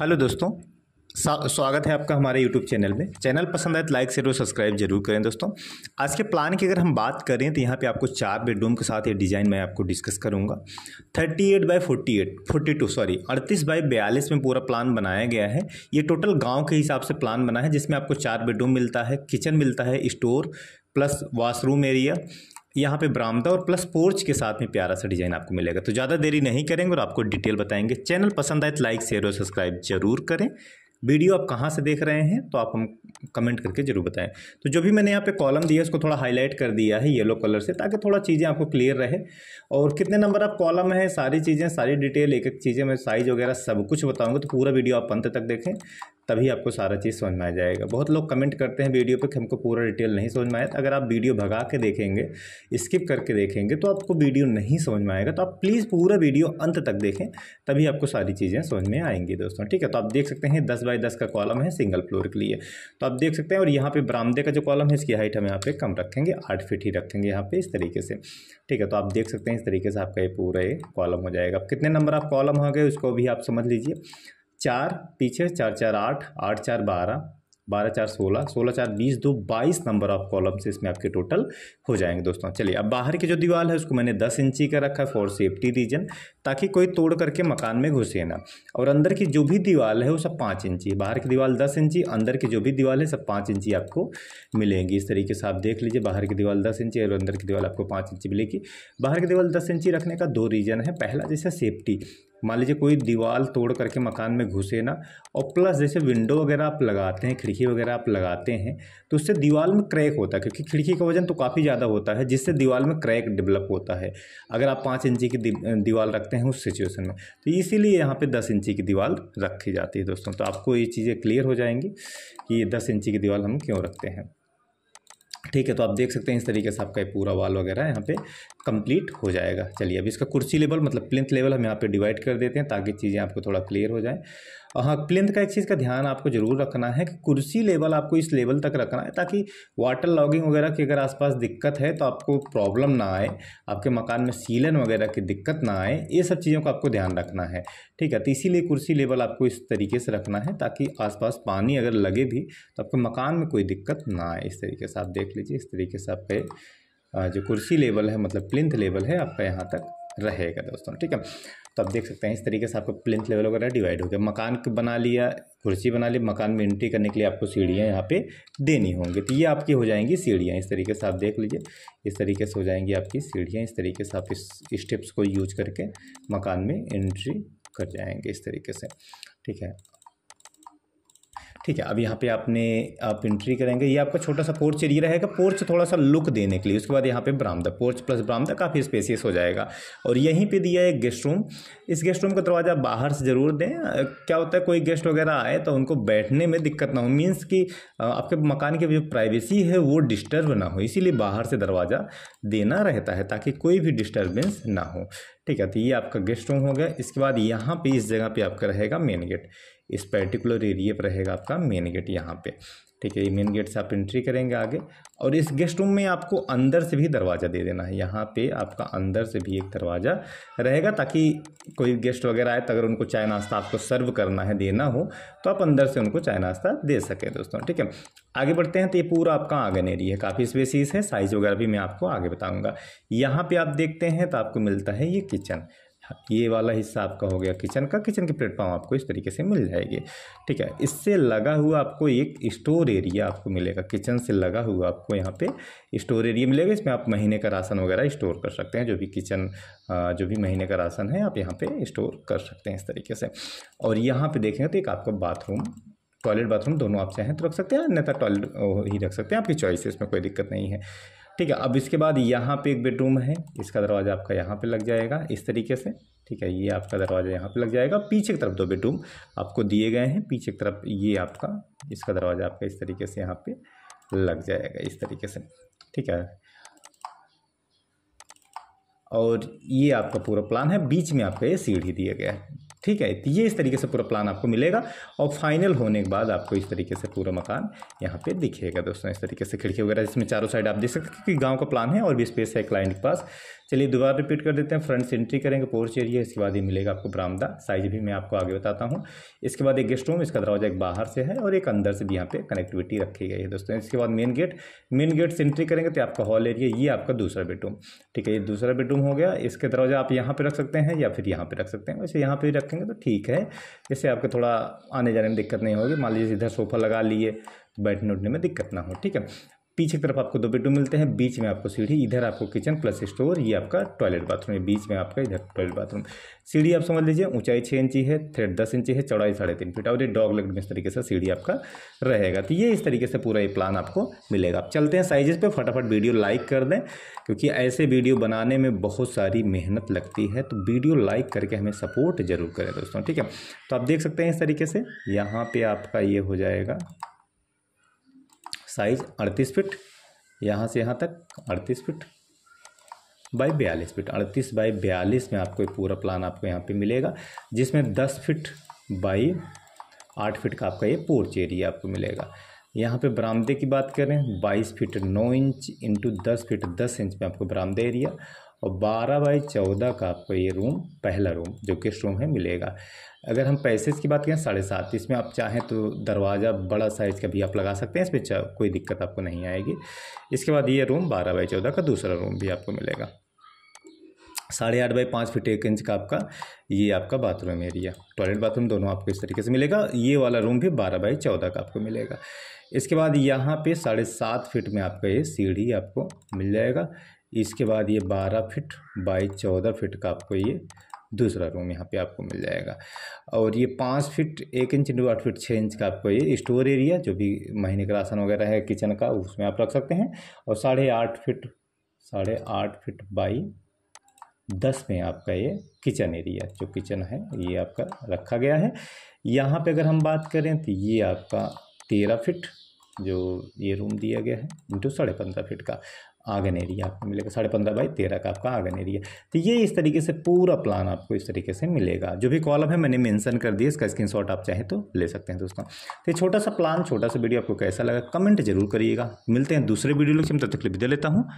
hello दोस्तों स्वागत है आपका हमारे यूट्यूब चैनल में चैनल पसंद आए तो लाइक शेयर और सब्सक्राइब जरूर करें दोस्तों आज के प्लान की अगर हम बात करें तो यहाँ पे आपको चार बेडरूम के साथ ये डिज़ाइन मैं आपको डिस्कस करूँगा thirty eight by forty eight forty two sorry अड़तीस बाई बयालीस में पूरा प्लान बनाया गया है ये टोटल गाँव के हिसाब से प्लान बना है जिसमें आपको चार बेडरूम मिलता है किचन मिलता है स्टोर प्लस वाशरूम एरिया यहाँ पे ब्रामदा और प्लस पोर्च के साथ में प्यारा सा डिज़ाइन आपको मिलेगा तो ज़्यादा देरी नहीं करेंगे और आपको डिटेल बताएंगे चैनल पसंद आए तो लाइक शेयर और सब्सक्राइब जरूर करें वीडियो आप कहाँ से देख रहे हैं तो आप हम कमेंट करके जरूर बताएं तो जो भी मैंने यहाँ पे कॉलम दिया उसको थोड़ा हाईलाइट कर दिया है येलो कलर से ताकि थोड़ा चीज़ें आपको क्लियर रहे और कितने नंबर आप कॉलम है सारी चीज़ें सारी डिटेल एक एक चीज़ें मैं साइज़ वगैरह सब कुछ बताऊँगा तो पूरा वीडियो आप अंत तक देखें तभी आपको सारा चीज़ समझ में आ जाएगा बहुत लोग कमेंट करते हैं वीडियो पे कि हमको पूरा डिटेल नहीं समझ में आया अगर आप वीडियो भगा के देखेंगे स्किप करके देखेंगे तो आपको वीडियो नहीं समझ में आएगा तो आप प्लीज़ पूरा वीडियो अंत तक देखें तभी आपको सारी चीज़ें समझ में आएंगी दोस्तों ठीक है तो आप देख सकते हैं दस बाई दस का कॉलम है सिंगल फ्लोर के लिए तो आप देख सकते हैं और यहाँ पर बरामदे का जो कॉलम है इसकी हाइट हम यहाँ पर कम रखेंगे आठ फिट ही रखेंगे यहाँ पर इस तरीके से ठीक है तो आप देख सकते हैं इस तरीके से आपका ये पूरा ये कॉलम हो जाएगा कितने नंबर आप कॉलम हो गए उसको भी आप समझ लीजिए चार पीछे चार चार आठ आठ चार बारह बारह चार सोलह सोलह चार बीस दो बाईस नंबर ऑफ कॉलम से इसमें आपके टोटल हो जाएंगे दोस्तों चलिए अब बाहर की जो दीवार है उसको मैंने दस इंची का रखा है फॉर सेफ्टी रीजन ताकि कोई तोड़ करके मकान में घुसे ना और अंदर की जो भी दीवार है वो सब पाँच इंची बाहर की दीवार दस इंची अंदर की जो भी दीवार है सब पाँच इंची आपको मिलेंगी इस तरीके से आप देख लीजिए बाहर की दीवार दस इंची और अंदर की दीवार आपको पाँच इंची मिलेगी बाहर की दीवार दस इंची रखने का दो रीजन है पहला जैसे सेफ्टी मान लीजिए कोई दीवार तोड़ करके मकान में घुसे ना और प्लस जैसे विंडो वगैरह आप लगाते हैं खिड़की वगैरह आप लगाते हैं तो उससे दीवार में क्रैक होता है क्योंकि खिड़की का वजन तो काफ़ी ज़्यादा होता है जिससे दीवार में क्रैक डेवलप होता है अगर आप पाँच इंची की दीवार रखते हैं उस सिचुएसन में तो इसीलिए यहाँ पर दस इंची की दीवार रखी जाती है दोस्तों तो आपको ये चीज़ें क्लियर हो जाएंगी कि ये दस इंची की दीवार हम क्यों रखते हैं ठीक है तो आप देख सकते हैं इस तरीके से आपका पूरा वाल वगैरह यहाँ पे कंप्लीट हो जाएगा चलिए अब इसका कुर्सी लेवल मतलब प्लिंथ लेवल हम यहाँ पे डिवाइड कर देते हैं ताकि चीज़ें आपको थोड़ा क्लियर हो जाए और हाँ प्लिंथ का एक चीज़ का ध्यान आपको जरूर रखना है कि कुर्सी लेवल आपको इस लेवल तक रखना है ताकि वाटर लॉगिंग वगैरह की अगर आसपास दिक्कत है तो आपको प्रॉब्लम ना आए आपके मकान में सीलन वगैरह की दिक्कत ना आए ये सब चीज़ों का आपको ध्यान रखना है ठीक है तो इसीलिए कुर्सी लेवल आपको इस तरीके से रखना है ताकि आसपास पानी अगर लगे भी तो आपके मकान में कोई दिक्कत ना आए इस तरीके से आप देख लीजिए इस तरीके से आपके जो कुर्सी लेवल है मतलब प्लिंथ लेवल है आपका यहाँ तक रहेगा दोस्तों ठीक है तो आप देख सकते हैं इस तरीके से आपका प्लिंथ लेवल वगैरह डिवाइड हो गया मकान बना लिया कुर्सी बना ली मकान में एंट्री करने के लिए आपको सीढ़ियाँ यहाँ पे देनी होंगी तो ये आपकी हो जाएंगी सीढ़ियाँ इस तरीके से आप देख लीजिए इस तरीके से हो जाएंगी आपकी सीढ़ियाँ इस तरीके से आप इस स्टेप्स को यूज करके मकान में एंट्री कर जाएंगे इस तरीके से ठीक है ठीक है अब यहाँ पे आपने आप एंट्री करेंगे ये आपका छोटा सा पोर्च एरिया रहेगा पोर्च थोड़ा सा लुक देने के लिए उसके बाद यहाँ पे बरामदा पोर्च प्लस बरामदा काफ़ी स्पेसियस हो जाएगा और यहीं पे दिया है गेस्ट रूम इस गेस्ट रूम का दरवाज़ा बाहर से ज़रूर दें क्या होता है कोई गेस्ट वगैरह आए तो उनको बैठने में दिक्कत ना हो मीन्स कि आपके मकान की जो प्राइवेसी है वो डिस्टर्ब ना हो इसीलिए बाहर से दरवाज़ा देना रहता है ताकि कोई भी डिस्टर्बेंस ना हो ठीक है तो ये आपका गेस्ट रूम हो गया इसके बाद यहाँ पे इस जगह पे आपका रहेगा मेन गेट इस पर्टिकुलर एरिए पर रहेगा आपका मेन गेट यहाँ पे ठीक है ये मेन गेट से आप एंट्री करेंगे आगे और इस गेस्ट रूम में आपको अंदर से भी दरवाज़ा दे देना है यहाँ पे आपका अंदर से भी एक दरवाज़ा रहेगा ताकि कोई गेस्ट वगैरह आए तो अगर उनको चाय नाश्ता आपको सर्व करना है देना हो तो आप अंदर से उनको चाय नाश्ता दे सकें दोस्तों ठीक है आगे बढ़ते हैं तो ये पूरा आपका आंगन एरिया है काफ़ी स्पेसिस है साइज़ वगैरह भी मैं आपको आगे बताऊँगा यहाँ पर आप देखते हैं तो आपको मिलता है ये किचन ये वाला हिस्सा आपका हो गया किचन का किचन की प्लेटफॉर्म आपको इस तरीके से मिल जाएगी ठीक है इससे लगा हुआ आपको एक स्टोर एरिया आपको मिलेगा किचन से लगा हुआ आपको यहाँ पे स्टोर एरिया मिलेगा इसमें आप महीने का राशन वगैरह स्टोर कर सकते हैं जो भी किचन जो भी महीने का राशन है आप यहाँ पे स्टोर कर सकते हैं इस तरीके से और यहाँ पे देखेंगे तो एक आपका बाथरूम टॉयलेट बाथरूम दोनों आप चाहें तो रख सकते हैं अन्यथा टॉयलेट ही रख सकते हैं आपकी चॉइस है इसमें कोई दिक्कत नहीं है ठीक है अब इसके बाद यहाँ पे एक बेडरूम है इसका दरवाज़ा आपका यहाँ पे लग जाएगा इस तरीके से ठीक है ये आपका दरवाज़ा यहाँ पे लग जाएगा पीछे की तरफ दो बेडरूम आपको दिए गए हैं पीछे की तरफ ये आपका इसका दरवाज़ा आपका इस तरीके से यहाँ पे लग जाएगा इस तरीके से ठीक है और ये आपका पूरा प्लान है बीच में आपका ये सीढ़ी दिया गया है ठीक है ये इस तरीके से पूरा प्लान आपको मिलेगा और फाइनल होने के बाद आपको इस तरीके से पूरा मकान यहाँ पे दिखेगा दोस्तों इस तरीके से खिड़की वगैरह जिसमें चारों साइड आप देख सकते हैं कि गाँव का प्लान है और भी स्पेस है क्लाइंट के पास चलिए दोबारा रिपीट कर देते हैं फ्रंट से एंट्री करेंगे पोर्च एरिया इसके बाद ही मिलेगा आपको बरामदा साइज भी मैं आपको आगे बताता हूँ इसके बाद एक गेस्ट रूम इसका दरवाजा एक बाहर से है और एक अंदर से भी यहाँ पे कनेक्टिविटी रखी गई है दोस्तों इसके बाद मेन गेट मेन गेट से एंट्री करेंगे तो आपका हॉल एरिया ये आपका दूसरा बेडरूम ठीक है ये दूसरा बेडरूम हो गया इसके दरवाजा आप यहाँ पर रख सकते हैं या फिर यहाँ पर रख सकते हैं वैसे यहाँ पर रख रखेंगे तो ठीक है इससे आपको थोड़ा आने जाने में दिक्कत नहीं होगी मान लीजिए इधर सोफा लगा लिए बैठने उठने में दिक्कत ना हो ठीक है पीछे की तरफ आपको दो बेडरूम मिलते हैं बीच में आपको सीढ़ी इधर आपको किचन प्लस स्टोर ये आपका टॉयलेट बाथरूम है बीच में आपका इधर टॉयलेट बाथरूम सीढ़ी आप समझ लीजिए ऊंचाई छः इंची है थ्रेड दस इंची है चौड़ाई साढ़े तीन फीट और ये डॉग लेग में इस तरीके से सीढ़ी आपका रहेगा तो ये इस तरीके से पूरा ये प्लान आपको मिलेगा आप चलते हैं साइजेस पे फटाफट वीडियो लाइक कर दें क्योंकि ऐसे वीडियो बनाने में बहुत सारी मेहनत लगती है तो वीडियो लाइक करके हमें सपोर्ट ज़रूर करें दोस्तों ठीक है तो आप देख सकते हैं इस तरीके से यहाँ पर आपका ये हो जाएगा साइज अड़तीस फिट यहाँ से यहाँ तक अड़तीस फिट बाई बयालीस फिट अड़तीस बाई बयालीस में आपको पूरा प्लान आपको यहाँ पे मिलेगा जिसमें दस फिट बाई आठ फिट का आपका ये पोर्च एरिया आपको मिलेगा यहाँ पे बरामदे की बात करें बाईस फिट नौ इंच इंटू दस फिट दस इंच में आपको बरामदे एरिया और बारह बाई चौदह का आपको ये रूम पहला रूम जो किस रूम है मिलेगा अगर हम पैसेज की बात करें साढ़े सात इसमें आप चाहें तो दरवाज़ा बड़ा साइज़ का भी आप लगा सकते हैं इसमें कोई दिक्कत आपको नहीं आएगी इसके बाद ये रूम बारह बाई चौदह का दूसरा रूम भी आपको मिलेगा साढ़े आठ बाई पाँच फिट एक इंच का आपका ये आपका बाथरूम एरिया टॉयलेट बाथरूम दोनों आपको इस तरीके से मिलेगा ये वाला रूम भी बारह बाई चौदह का आपको मिलेगा इसके बाद यहाँ पे साढ़े सात फिट में आपका ये सीढ़ी आपको मिल जाएगा इसके बाद ये बारह फिट बाई चौदह फिट का आपको ये दूसरा रूम यहाँ पे आपको मिल जाएगा और ये पाँच फिट एक इंच इंटू आठ फिट छः इंच का आपको ये स्टोर एरिया जो भी महीने का राशन वगैरह है किचन का उसमें आप रख सकते हैं और साढ़े आठ फिट साढ़े आठ फिट बाई दस में आपका ये किचन एरिया जो किचन है ये आपका रखा गया है यहाँ पे अगर हम बात करें तो ये आपका तेरह फिट जो ये रूम दिया गया है इंटू साढ़े पंद्रह फिट का आगन एरिया आपको मिलेगा साढ़े पंद्रह बाई तेरह का आपका आगन एरिया तो ये इस तरीके से पूरा प्लान आपको इस तरीके से मिलेगा जो भी कॉलम है मैंने मेंशन कर दिया इसका स्क्रीनशॉट आप चाहें तो ले सकते हैं दोस्तों तो छोटा सा प्लान छोटा सा वीडियो आपको कैसा लगा कमेंट जरूर करिएगा मिलते हैं दूसरे वीडियो लोग तब तक दे लेता हूँ